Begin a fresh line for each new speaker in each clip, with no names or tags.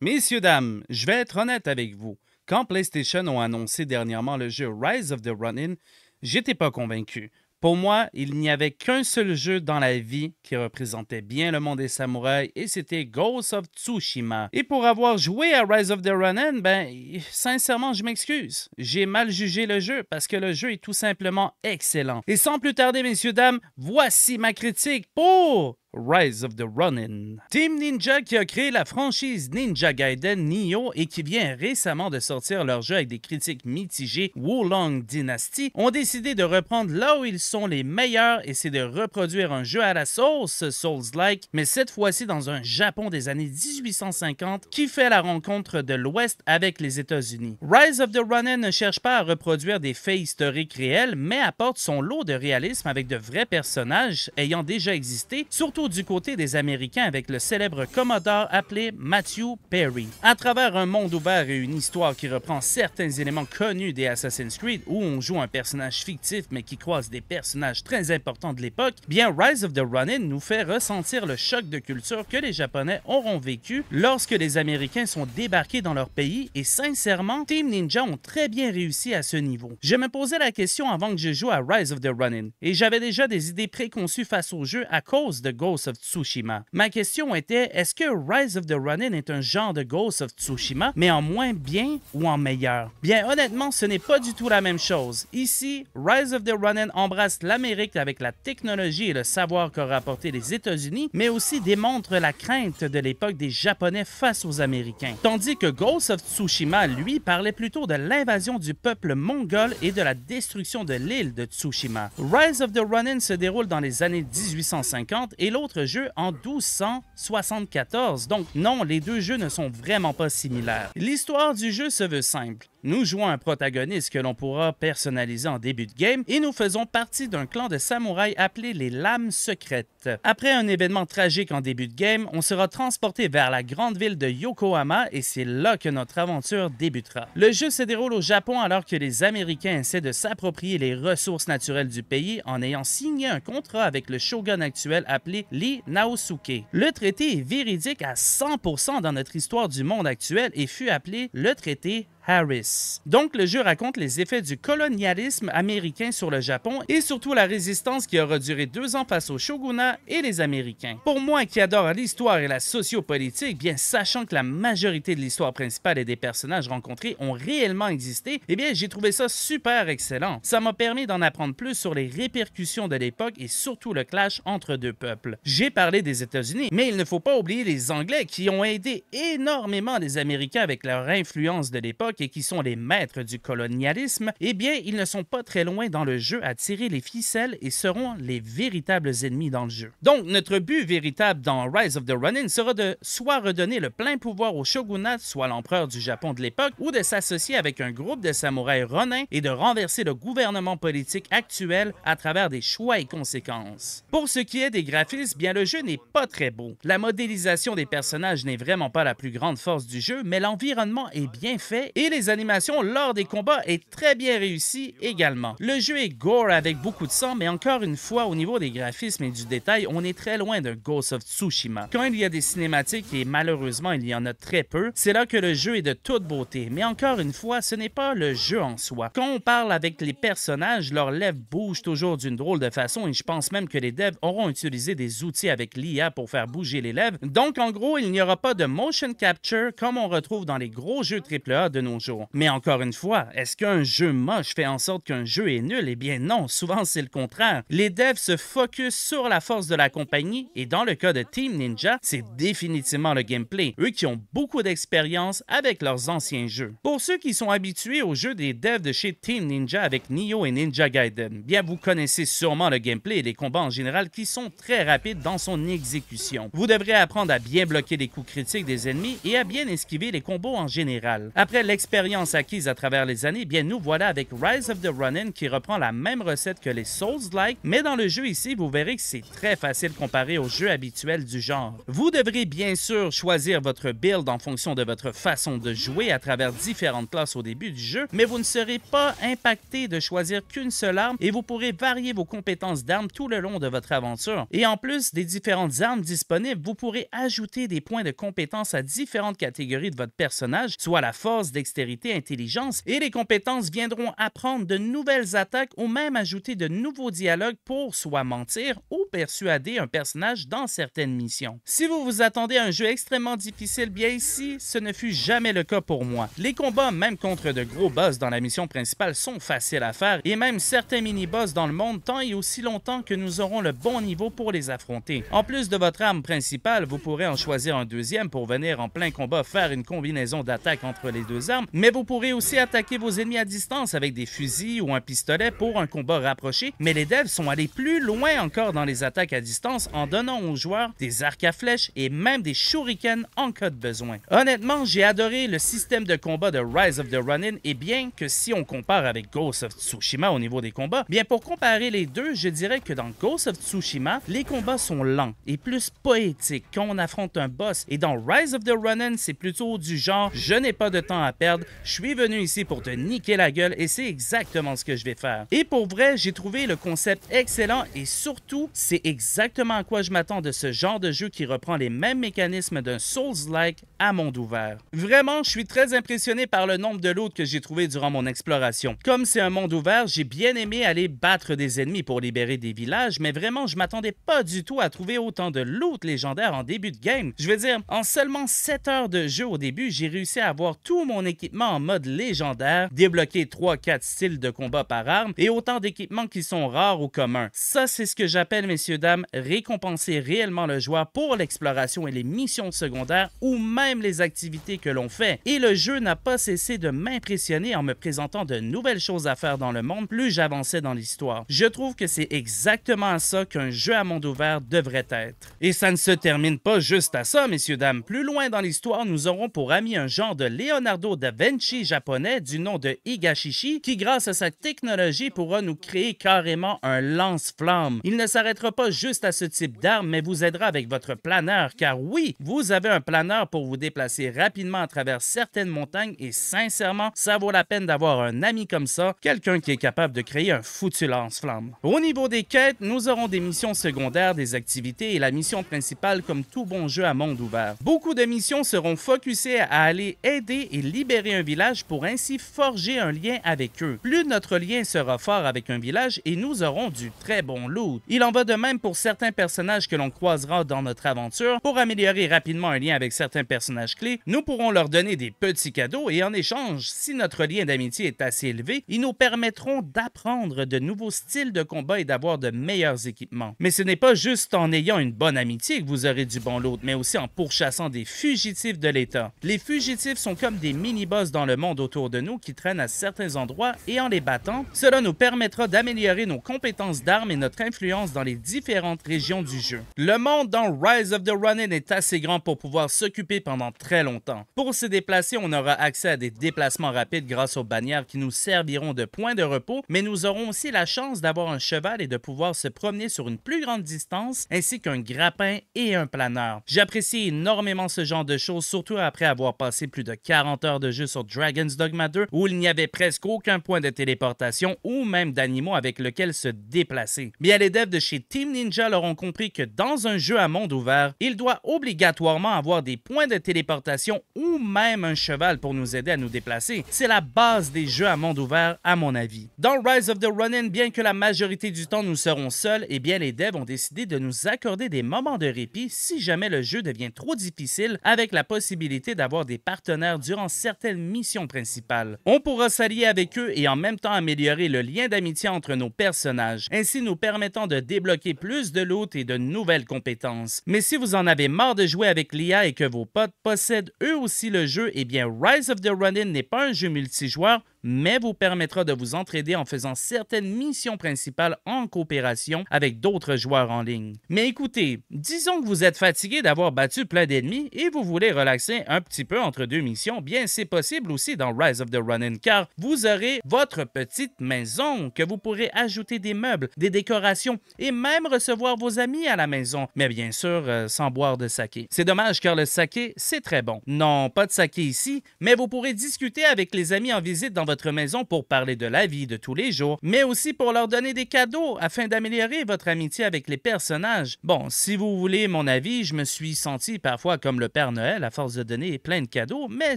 Messieurs, dames, je vais être honnête avec vous. Quand PlayStation ont annoncé dernièrement le jeu Rise of the running j'étais pas convaincu. Pour moi, il n'y avait qu'un seul jeu dans la vie qui représentait bien le monde des samouraïs et c'était Ghost of Tsushima. Et pour avoir joué à Rise of the Ronin, ben, sincèrement, je m'excuse. J'ai mal jugé le jeu parce que le jeu est tout simplement excellent. Et sans plus tarder, messieurs, dames, voici ma critique pour Rise of the Ronin. Team Ninja qui a créé la franchise Ninja Gaiden Nioh et qui vient récemment de sortir leur jeu avec des critiques mitigées, Wulong Dynasty, ont décidé de reprendre là où ils sont les meilleurs et c'est de reproduire un jeu à la sauce Souls-like, mais cette fois-ci dans un Japon des années 1850 qui fait la rencontre de l'Ouest avec les États-Unis. Rise of the Ronin ne cherche pas à reproduire des faits historiques réels, mais apporte son lot de réalisme avec de vrais personnages ayant déjà existé, surtout du côté des Américains avec le célèbre commodore appelé Matthew Perry. À travers un monde ouvert et une histoire qui reprend certains éléments connus des Assassin's Creed où on joue un personnage fictif mais qui croise des personnages très importants de l'époque, bien Rise of the Running nous fait ressentir le choc de culture que les Japonais auront vécu lorsque les Américains sont débarqués dans leur pays et sincèrement, Team Ninja ont très bien réussi à ce niveau. Je me posais la question avant que je joue à Rise of the Running, et j'avais déjà des idées préconçues face au jeu à cause de of Tsushima. Ma question était, est-ce que Rise of the Ronin est un genre de Ghost of Tsushima, mais en moins bien ou en meilleur? Bien honnêtement, ce n'est pas du tout la même chose. Ici, Rise of the Ronin embrasse l'Amérique avec la technologie et le savoir qu'aura apporté les États-Unis, mais aussi démontre la crainte de l'époque des Japonais face aux Américains. Tandis que Ghost of Tsushima, lui, parlait plutôt de l'invasion du peuple mongol et de la destruction de l'île de Tsushima. Rise of the Ronin se déroule dans les années 1850 et d'autres jeu en 1274. Donc non, les deux jeux ne sont vraiment pas similaires. L'histoire du jeu se veut simple. Nous jouons un protagoniste que l'on pourra personnaliser en début de game et nous faisons partie d'un clan de samouraïs appelé les Lames Secrètes. Après un événement tragique en début de game, on sera transporté vers la grande ville de Yokohama et c'est là que notre aventure débutera. Le jeu se déroule au Japon alors que les Américains essaient de s'approprier les ressources naturelles du pays en ayant signé un contrat avec le shogun actuel appelé Lee Naosuke. Le traité est véridique à 100% dans notre histoire du monde actuel et fut appelé le traité Harris. Donc, le jeu raconte les effets du colonialisme américain sur le Japon et surtout la résistance qui aura duré deux ans face aux shogunat et les Américains. Pour moi qui adore l'histoire et la sociopolitique, bien sachant que la majorité de l'histoire principale et des personnages rencontrés ont réellement existé, eh bien, j'ai trouvé ça super excellent. Ça m'a permis d'en apprendre plus sur les répercussions de l'époque et surtout le clash entre deux peuples. J'ai parlé des États-Unis, mais il ne faut pas oublier les Anglais qui ont aidé énormément les Américains avec leur influence de l'époque et qui sont les maîtres du colonialisme, eh bien, ils ne sont pas très loin dans le jeu à tirer les ficelles et seront les véritables ennemis dans le jeu. Donc, notre but véritable dans Rise of the Ronin sera de soit redonner le plein pouvoir au shogunat, soit l'empereur du Japon de l'époque, ou de s'associer avec un groupe de samouraïs ronin et de renverser le gouvernement politique actuel à travers des choix et conséquences. Pour ce qui est des graphismes, bien le jeu n'est pas très beau. La modélisation des personnages n'est vraiment pas la plus grande force du jeu, mais l'environnement est bien fait et les animations lors des combats est très bien réussi également. Le jeu est gore avec beaucoup de sang, mais encore une fois, au niveau des graphismes et du détail, on est très loin de Ghost of Tsushima. Quand il y a des cinématiques, et malheureusement il y en a très peu, c'est là que le jeu est de toute beauté. Mais encore une fois, ce n'est pas le jeu en soi. Quand on parle avec les personnages, leurs lèvres bougent toujours d'une drôle de façon et je pense même que les devs auront utilisé des outils avec l'IA pour faire bouger les lèvres. Donc en gros, il n'y aura pas de motion capture comme on retrouve dans les gros jeux AAA de mais encore une fois, est-ce qu'un jeu moche fait en sorte qu'un jeu est nul? Eh bien non, souvent c'est le contraire. Les devs se focus sur la force de la compagnie et dans le cas de Team Ninja, c'est définitivement le gameplay, eux qui ont beaucoup d'expérience avec leurs anciens jeux. Pour ceux qui sont habitués au jeu des devs de chez Team Ninja avec Nioh et Ninja Gaiden, bien vous connaissez sûrement le gameplay et les combats en général qui sont très rapides dans son exécution. Vous devrez apprendre à bien bloquer les coups critiques des ennemis et à bien esquiver les combos en général. Après expérience acquise à travers les années, bien nous voilà avec Rise of the Running qui reprend la même recette que les Souls-like, mais dans le jeu ici, vous verrez que c'est très facile comparé aux jeu habituels du genre. Vous devrez bien sûr choisir votre build en fonction de votre façon de jouer à travers différentes classes au début du jeu, mais vous ne serez pas impacté de choisir qu'une seule arme et vous pourrez varier vos compétences d'armes tout le long de votre aventure. Et en plus des différentes armes disponibles, vous pourrez ajouter des points de compétences à différentes catégories de votre personnage, soit la force, d'expérience, dextérité, intelligence et les compétences viendront apprendre de nouvelles attaques ou même ajouter de nouveaux dialogues pour soit mentir ou persuader un personnage dans certaines missions. Si vous vous attendez à un jeu extrêmement difficile, bien ici, ce ne fut jamais le cas pour moi. Les combats, même contre de gros boss dans la mission principale, sont faciles à faire et même certains mini-boss dans le monde tant et aussi longtemps que nous aurons le bon niveau pour les affronter. En plus de votre arme principale, vous pourrez en choisir un deuxième pour venir en plein combat faire une combinaison d'attaques entre les deux armes mais vous pourrez aussi attaquer vos ennemis à distance avec des fusils ou un pistolet pour un combat rapproché. Mais les devs sont allés plus loin encore dans les attaques à distance en donnant aux joueurs des arcs à flèches et même des shurikens en cas de besoin. Honnêtement, j'ai adoré le système de combat de Rise of the Ronin et bien que si on compare avec Ghost of Tsushima au niveau des combats, bien pour comparer les deux, je dirais que dans Ghost of Tsushima, les combats sont lents et plus poétiques quand on affronte un boss et dans Rise of the Ronin, c'est plutôt du genre je n'ai pas de temps à perdre je suis venu ici pour te niquer la gueule et c'est exactement ce que je vais faire. Et pour vrai, j'ai trouvé le concept excellent et surtout, c'est exactement à quoi je m'attends de ce genre de jeu qui reprend les mêmes mécanismes d'un Souls-like à monde ouvert. Vraiment, je suis très impressionné par le nombre de loot que j'ai trouvé durant mon exploration. Comme c'est un monde ouvert, j'ai bien aimé aller battre des ennemis pour libérer des villages, mais vraiment, je m'attendais pas du tout à trouver autant de loot légendaire en début de game. Je veux dire, en seulement 7 heures de jeu au début, j'ai réussi à avoir tout mon équipement équipements en mode légendaire, débloquer 3-4 styles de combat par arme et autant d'équipements qui sont rares ou communs. Ça, c'est ce que j'appelle, messieurs, dames, récompenser réellement le joueur pour l'exploration et les missions secondaires ou même les activités que l'on fait. Et le jeu n'a pas cessé de m'impressionner en me présentant de nouvelles choses à faire dans le monde plus j'avançais dans l'histoire. Je trouve que c'est exactement ça qu'un jeu à monde ouvert devrait être. Et ça ne se termine pas juste à ça, messieurs, dames. Plus loin dans l'histoire, nous aurons pour ami un genre de Leonardo da de japonais du nom de Higashishi qui, grâce à sa technologie, pourra nous créer carrément un lance-flamme. Il ne s'arrêtera pas juste à ce type d'arme, mais vous aidera avec votre planeur, car oui, vous avez un planeur pour vous déplacer rapidement à travers certaines montagnes et sincèrement, ça vaut la peine d'avoir un ami comme ça, quelqu'un qui est capable de créer un foutu lance-flamme. Au niveau des quêtes, nous aurons des missions secondaires, des activités et la mission principale comme tout bon jeu à monde ouvert. Beaucoup de missions seront focusées à aller aider et libérer libérer un village pour ainsi forger un lien avec eux. Plus notre lien sera fort avec un village et nous aurons du très bon loot. Il en va de même pour certains personnages que l'on croisera dans notre aventure. Pour améliorer rapidement un lien avec certains personnages clés, nous pourrons leur donner des petits cadeaux et en échange, si notre lien d'amitié est assez élevé, ils nous permettront d'apprendre de nouveaux styles de combat et d'avoir de meilleurs équipements. Mais ce n'est pas juste en ayant une bonne amitié que vous aurez du bon loot, mais aussi en pourchassant des fugitifs de l'État. Les fugitifs sont comme des mini boss dans le monde autour de nous qui traînent à certains endroits et en les battant, cela nous permettra d'améliorer nos compétences d'armes et notre influence dans les différentes régions du jeu. Le monde dans Rise of the Running est assez grand pour pouvoir s'occuper pendant très longtemps. Pour se déplacer, on aura accès à des déplacements rapides grâce aux bannières qui nous serviront de point de repos, mais nous aurons aussi la chance d'avoir un cheval et de pouvoir se promener sur une plus grande distance, ainsi qu'un grappin et un planeur. J'apprécie énormément ce genre de choses, surtout après avoir passé plus de 40 heures de jeu sur Dragon's Dogma 2 où il n'y avait presque aucun point de téléportation ou même d'animaux avec lequel se déplacer. Bien, les devs de chez Team Ninja leur ont compris que dans un jeu à monde ouvert, il doit obligatoirement avoir des points de téléportation ou même un cheval pour nous aider à nous déplacer. C'est la base des jeux à monde ouvert, à mon avis. Dans Rise of the Ronin, bien que la majorité du temps nous serons seuls, eh bien les devs ont décidé de nous accorder des moments de répit si jamais le jeu devient trop difficile avec la possibilité d'avoir des partenaires durant certains telle mission principale. On pourra s'allier avec eux et en même temps améliorer le lien d'amitié entre nos personnages, ainsi nous permettant de débloquer plus de loot et de nouvelles compétences. Mais si vous en avez marre de jouer avec l'IA et que vos potes possèdent eux aussi le jeu, eh bien Rise of the Running n'est pas un jeu multijoueur, mais vous permettra de vous entraider en faisant certaines missions principales en coopération avec d'autres joueurs en ligne. Mais écoutez, disons que vous êtes fatigué d'avoir battu plein d'ennemis et vous voulez relaxer un petit peu entre deux missions, bien c'est possible aussi dans Rise of the Running car vous aurez votre petite maison que vous pourrez ajouter des meubles, des décorations et même recevoir vos amis à la maison, mais bien sûr euh, sans boire de saké. C'est dommage car le saké, c'est très bon. Non, pas de saké ici, mais vous pourrez discuter avec les amis en visite dans votre maison pour parler de la vie de tous les jours, mais aussi pour leur donner des cadeaux afin d'améliorer votre amitié avec les personnages. Bon, si vous voulez mon avis, je me suis senti parfois comme le Père Noël à force de donner plein de cadeaux, mais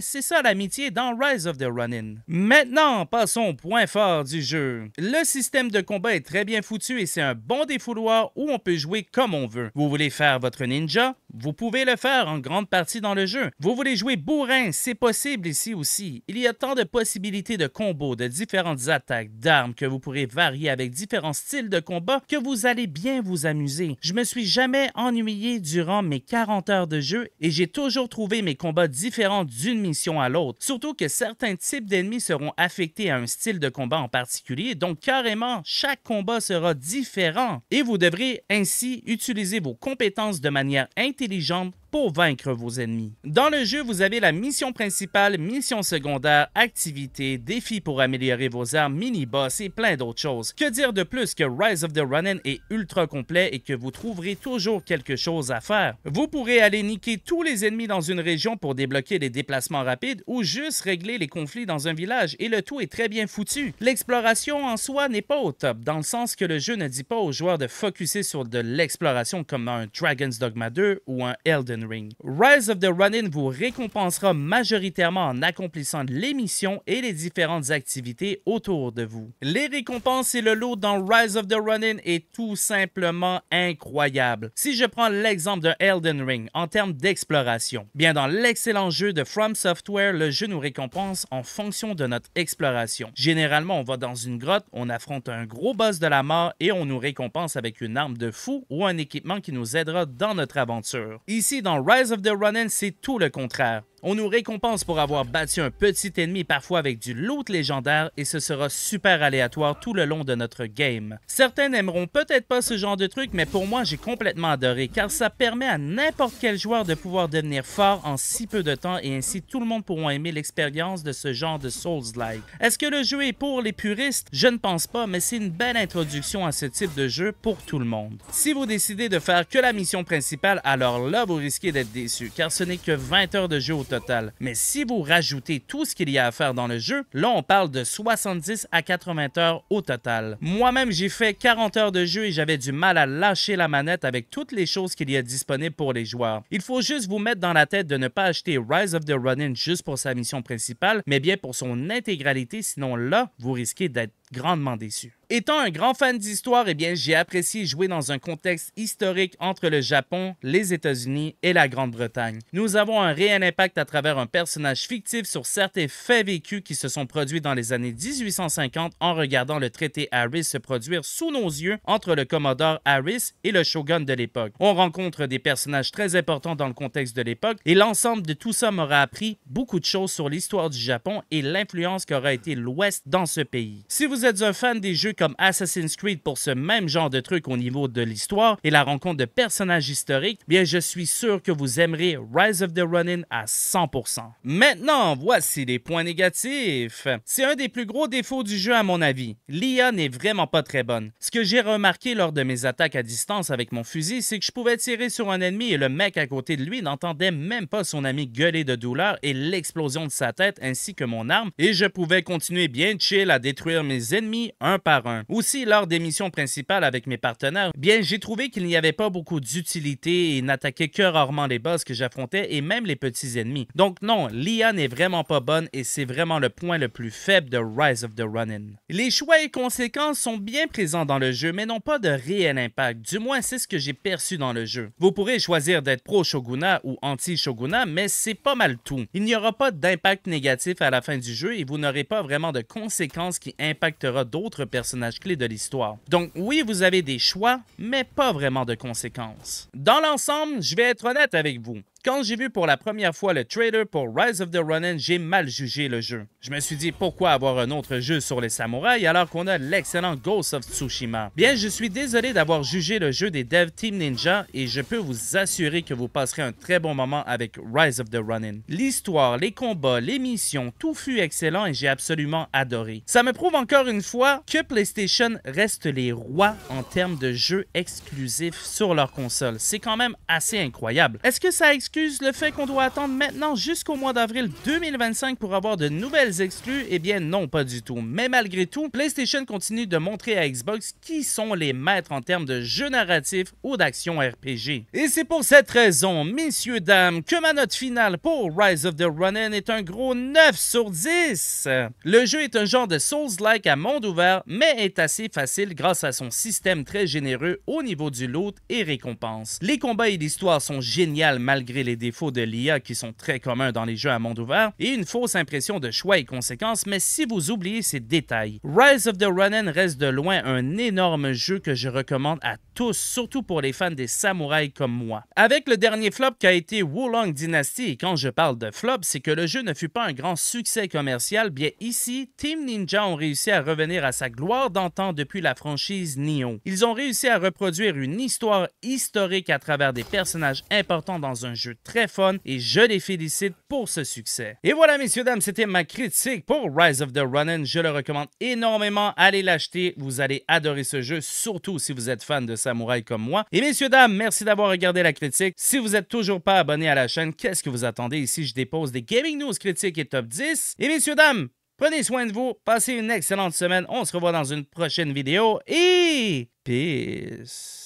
c'est ça l'amitié dans Rise of the Running. Maintenant, passons au point fort du jeu. Le système de combat est très bien foutu et c'est un bon défouloir où on peut jouer comme on veut. Vous voulez faire votre ninja? Vous pouvez le faire en grande partie dans le jeu. Vous voulez jouer bourrin, c'est possible ici aussi. Il y a tant de possibilités de combos, de différentes attaques, d'armes que vous pourrez varier avec différents styles de combat que vous allez bien vous amuser. Je ne me suis jamais ennuyé durant mes 40 heures de jeu et j'ai toujours trouvé mes combats différents d'une mission à l'autre. Surtout que certains types d'ennemis seront affectés à un style de combat en particulier, donc carrément chaque combat sera différent et vous devrez ainsi utiliser vos compétences de manière intelligente les jambes pour vaincre vos ennemis. Dans le jeu, vous avez la mission principale, mission secondaire, activité, défis pour améliorer vos armes, mini-boss et plein d'autres choses. Que dire de plus que Rise of the Running est ultra complet et que vous trouverez toujours quelque chose à faire. Vous pourrez aller niquer tous les ennemis dans une région pour débloquer les déplacements rapides ou juste régler les conflits dans un village et le tout est très bien foutu. L'exploration en soi n'est pas au top dans le sens que le jeu ne dit pas aux joueurs de focuser sur de l'exploration comme un Dragon's Dogma 2 ou un Elden Rise of the Running vous récompensera majoritairement en accomplissant les missions et les différentes activités autour de vous. Les récompenses et le lot dans Rise of the running est tout simplement incroyable. Si je prends l'exemple de Elden Ring en termes d'exploration, bien dans l'excellent jeu de From Software, le jeu nous récompense en fonction de notre exploration. Généralement, on va dans une grotte, on affronte un gros boss de la mort et on nous récompense avec une arme de fou ou un équipement qui nous aidera dans notre aventure. Ici, dans en Rise of the Ronin, c'est tout le contraire. On nous récompense pour avoir battu un petit ennemi parfois avec du loot légendaire et ce sera super aléatoire tout le long de notre game. Certains n'aimeront peut-être pas ce genre de truc, mais pour moi j'ai complètement adoré car ça permet à n'importe quel joueur de pouvoir devenir fort en si peu de temps et ainsi tout le monde pourra aimer l'expérience de ce genre de Souls-like. Est-ce que le jeu est pour les puristes? Je ne pense pas, mais c'est une belle introduction à ce type de jeu pour tout le monde. Si vous décidez de faire que la mission principale, alors là vous risquez d'être déçu car ce n'est que 20 heures de jeu au total. Mais si vous rajoutez tout ce qu'il y a à faire dans le jeu, là on parle de 70 à 80 heures au total. Moi-même j'ai fait 40 heures de jeu et j'avais du mal à lâcher la manette avec toutes les choses qu'il y a disponibles pour les joueurs. Il faut juste vous mettre dans la tête de ne pas acheter Rise of the Running juste pour sa mission principale, mais bien pour son intégralité, sinon là vous risquez d'être grandement déçu. Étant un grand fan d'histoire, eh bien, j'ai apprécié jouer dans un contexte historique entre le Japon, les États-Unis et la Grande-Bretagne. Nous avons un réel impact à travers un personnage fictif sur certains faits vécus qui se sont produits dans les années 1850 en regardant le traité Harris se produire sous nos yeux entre le commodore Harris et le shogun de l'époque. On rencontre des personnages très importants dans le contexte de l'époque et l'ensemble de tout ça m'aura appris beaucoup de choses sur l'histoire du Japon et l'influence qu'aura été l'Ouest dans ce pays. Si vous vous êtes un fan des jeux comme Assassin's Creed pour ce même genre de truc au niveau de l'histoire et la rencontre de personnages historiques, bien je suis sûr que vous aimerez Rise of the Ronin à 100%. Maintenant, voici les points négatifs. C'est un des plus gros défauts du jeu à mon avis. L'IA n'est vraiment pas très bonne. Ce que j'ai remarqué lors de mes attaques à distance avec mon fusil, c'est que je pouvais tirer sur un ennemi et le mec à côté de lui n'entendait même pas son ami gueuler de douleur et l'explosion de sa tête ainsi que mon arme et je pouvais continuer bien chill à détruire mes ennemis un par un. Aussi, lors des missions principales avec mes partenaires, bien, j'ai trouvé qu'il n'y avait pas beaucoup d'utilité et n'attaquait que rarement les boss que j'affrontais et même les petits ennemis. Donc non, l'IA n'est vraiment pas bonne et c'est vraiment le point le plus faible de Rise of the Ronin. Les choix et conséquences sont bien présents dans le jeu mais n'ont pas de réel impact, du moins c'est ce que j'ai perçu dans le jeu. Vous pourrez choisir d'être pro Shogunat ou anti Shogunat, mais c'est pas mal tout. Il n'y aura pas d'impact négatif à la fin du jeu et vous n'aurez pas vraiment de conséquences qui impactent d'autres personnages clés de l'histoire. Donc oui, vous avez des choix, mais pas vraiment de conséquences. Dans l'ensemble, je vais être honnête avec vous. Quand j'ai vu pour la première fois le trailer pour Rise of the Ronin, j'ai mal jugé le jeu. Je me suis dit pourquoi avoir un autre jeu sur les samouraïs alors qu'on a l'excellent Ghost of Tsushima. Bien, je suis désolé d'avoir jugé le jeu des dev Team Ninja et je peux vous assurer que vous passerez un très bon moment avec Rise of the Ronin. L'histoire, les combats, les missions, tout fut excellent et j'ai absolument adoré. Ça me prouve encore une fois que PlayStation reste les rois en termes de jeux exclusifs sur leur console. C'est quand même assez incroyable. Est-ce que ça exclut excuse le fait qu'on doit attendre maintenant jusqu'au mois d'avril 2025 pour avoir de nouvelles exclus? Eh bien non, pas du tout. Mais malgré tout, PlayStation continue de montrer à Xbox qui sont les maîtres en termes de jeux narratifs ou d'action RPG. Et c'est pour cette raison, messieurs, dames, que ma note finale pour Rise of the Ronin est un gros 9 sur 10. Le jeu est un genre de Souls-like à monde ouvert, mais est assez facile grâce à son système très généreux au niveau du loot et récompense. Les combats et l'histoire sont géniales malgré les défauts de l'IA qui sont très communs dans les jeux à monde ouvert, et une fausse impression de choix et conséquences, mais si vous oubliez ces détails, Rise of the Ronin reste de loin un énorme jeu que je recommande à tous, surtout pour les fans des samouraïs comme moi. Avec le dernier flop qui a été Wulong Dynasty, et quand je parle de flop, c'est que le jeu ne fut pas un grand succès commercial, bien ici, Team Ninja ont réussi à revenir à sa gloire d'antan depuis la franchise Nioh. Ils ont réussi à reproduire une histoire historique à travers des personnages importants dans un jeu très fun et je les félicite pour ce succès. Et voilà, messieurs, dames, c'était ma critique pour Rise of the Running. Je le recommande énormément. Allez l'acheter. Vous allez adorer ce jeu, surtout si vous êtes fan de samouraï comme moi. Et messieurs, dames, merci d'avoir regardé la critique. Si vous n'êtes toujours pas abonné à la chaîne, qu'est-ce que vous attendez? Ici, je dépose des gaming news critiques et top 10. Et messieurs, dames, Prenez soin de vous, passez une excellente semaine. On se revoit dans une prochaine vidéo et peace.